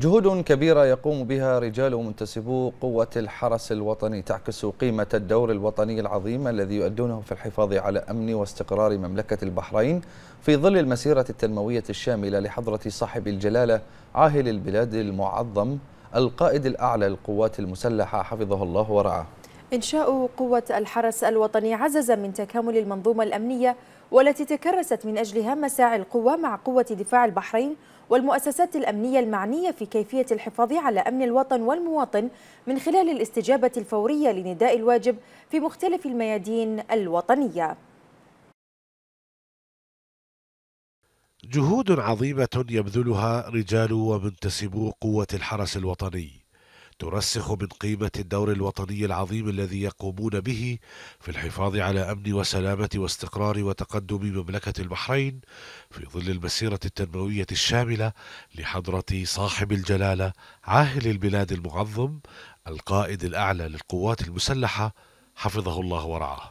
جهود كبيرة يقوم بها رجال منتسبو قوة الحرس الوطني تعكس قيمة الدور الوطني العظيم الذي يؤدونه في الحفاظ على أمن واستقرار مملكة البحرين في ظل المسيرة التنموية الشاملة لحضرة صاحب الجلالة عاهل البلاد المعظم القائد الأعلى للقوات المسلحة حفظه الله ورعاه إنشاء قوة الحرس الوطني عزز من تكامل المنظومة الأمنية والتي تكرست من أجلها مساعي القوة مع قوة دفاع البحرين والمؤسسات الأمنية المعنية في كيفية الحفاظ على أمن الوطن والمواطن من خلال الاستجابة الفورية لنداء الواجب في مختلف الميادين الوطنية جهود عظيمة يبذلها رجال ومنتسبو قوة الحرس الوطني ترسخ من قيمة الدور الوطني العظيم الذي يقومون به في الحفاظ على أمن وسلامة واستقرار وتقدم مملكة البحرين في ظل المسيرة التنموية الشاملة لحضرة صاحب الجلالة عاهل البلاد المعظم القائد الأعلى للقوات المسلحة حفظه الله ورعاه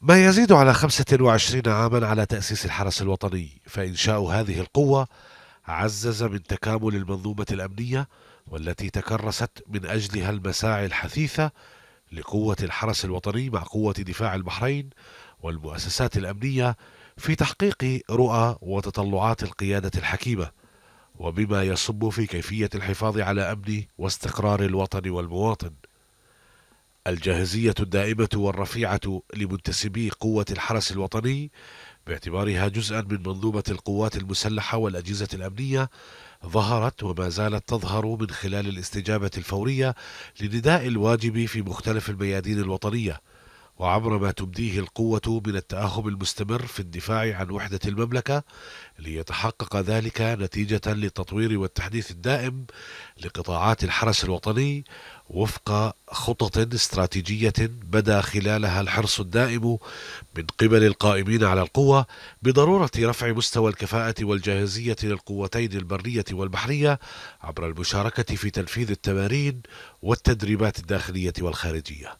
ما يزيد على 25 عاما على تأسيس الحرس الوطني فإنشاء هذه القوة عزز من تكامل المنظومة الأمنية والتي تكرست من أجلها المساعي الحثيثة لقوة الحرس الوطني مع قوة دفاع البحرين والمؤسسات الأمنية في تحقيق رؤى وتطلعات القيادة الحكيمة وبما يصب في كيفية الحفاظ على أمن واستقرار الوطن والمواطن الجاهزية الدائمة والرفيعة لمنتسبي قوة الحرس الوطني باعتبارها جزءا من منظومة القوات المسلحة والأجهزة الأمنية ظهرت وما زالت تظهر من خلال الاستجابة الفورية لنداء الواجب في مختلف الميادين الوطنية وعبر ما تبديه القوة من التأهب المستمر في الدفاع عن وحدة المملكة ليتحقق ذلك نتيجة للتطوير والتحديث الدائم لقطاعات الحرس الوطني وفق خطط استراتيجية بدا خلالها الحرص الدائم من قبل القائمين على القوة بضرورة رفع مستوى الكفاءة والجاهزية للقوتين البرية والبحرية عبر المشاركة في تنفيذ التمارين والتدريبات الداخلية والخارجية.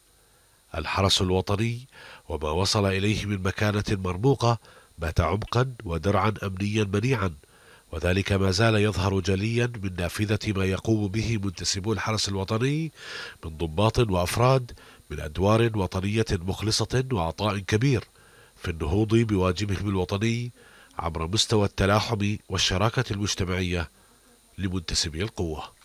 الحرس الوطني وما وصل إليه من مكانة مرموقة بات عمقا ودرعا أمنيا منيعا وذلك ما زال يظهر جليا من نافذة ما يقوم به منتسبو الحرس الوطني من ضباط وأفراد من أدوار وطنية مخلصة وعطاء كبير في النهوض بواجبهم الوطني عبر مستوى التلاحم والشراكة المجتمعية لمنتسبي القوة